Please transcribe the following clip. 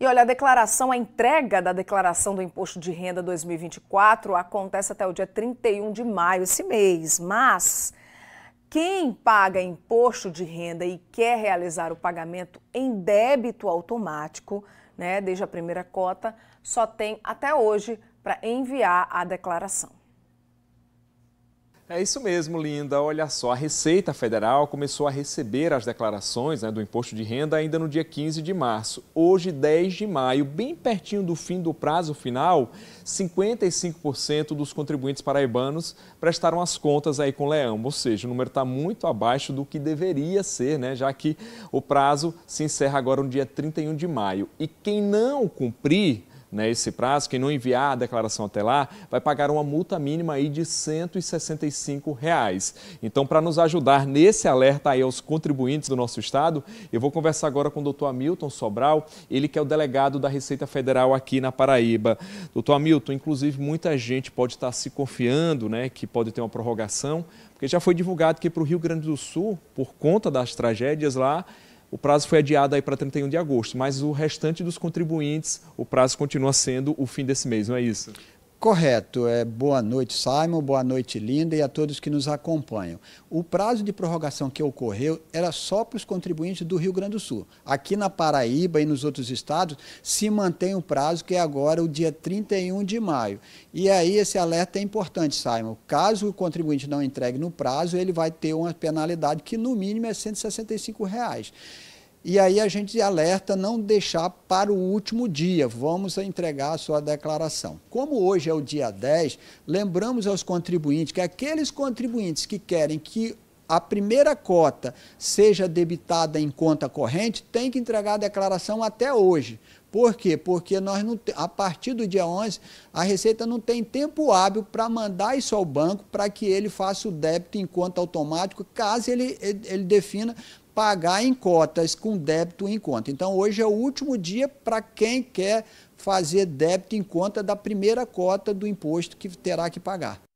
E olha, a declaração, a entrega da declaração do Imposto de Renda 2024 acontece até o dia 31 de maio esse mês, mas quem paga imposto de renda e quer realizar o pagamento em débito automático, né, desde a primeira cota, só tem até hoje para enviar a declaração. É isso mesmo, Linda. Olha só, a Receita Federal começou a receber as declarações né, do imposto de renda ainda no dia 15 de março. Hoje, 10 de maio, bem pertinho do fim do prazo final, 55% dos contribuintes paraibanos prestaram as contas aí com o Leão. Ou seja, o número está muito abaixo do que deveria ser, né, já que o prazo se encerra agora no dia 31 de maio. E quem não cumprir né, esse prazo. Quem não enviar a declaração até lá vai pagar uma multa mínima aí de R$ 165. Reais. Então, para nos ajudar nesse alerta aí aos contribuintes do nosso estado, eu vou conversar agora com o doutor Hamilton Sobral, ele que é o delegado da Receita Federal aqui na Paraíba. Doutor Hamilton, inclusive muita gente pode estar se confiando, né, que pode ter uma prorrogação, porque já foi divulgado que para o Rio Grande do Sul, por conta das tragédias lá, o prazo foi adiado aí para 31 de agosto, mas o restante dos contribuintes, o prazo continua sendo o fim desse mês, não é isso? Correto. É, boa noite, Simon. Boa noite, Linda, e a todos que nos acompanham. O prazo de prorrogação que ocorreu era só para os contribuintes do Rio Grande do Sul. Aqui na Paraíba e nos outros estados se mantém o prazo que é agora o dia 31 de maio. E aí esse alerta é importante, Simon. Caso o contribuinte não entregue no prazo, ele vai ter uma penalidade que no mínimo é R$ 165. Reais. E aí a gente alerta não deixar para o último dia, vamos entregar a sua declaração. Como hoje é o dia 10, lembramos aos contribuintes que aqueles contribuintes que querem que a primeira cota seja debitada em conta corrente, tem que entregar a declaração até hoje. Por quê? Porque nós não, a partir do dia 11, a Receita não tem tempo hábil para mandar isso ao banco para que ele faça o débito em conta automático, caso ele, ele, ele defina pagar em cotas com débito em conta. Então, hoje é o último dia para quem quer fazer débito em conta da primeira cota do imposto que terá que pagar.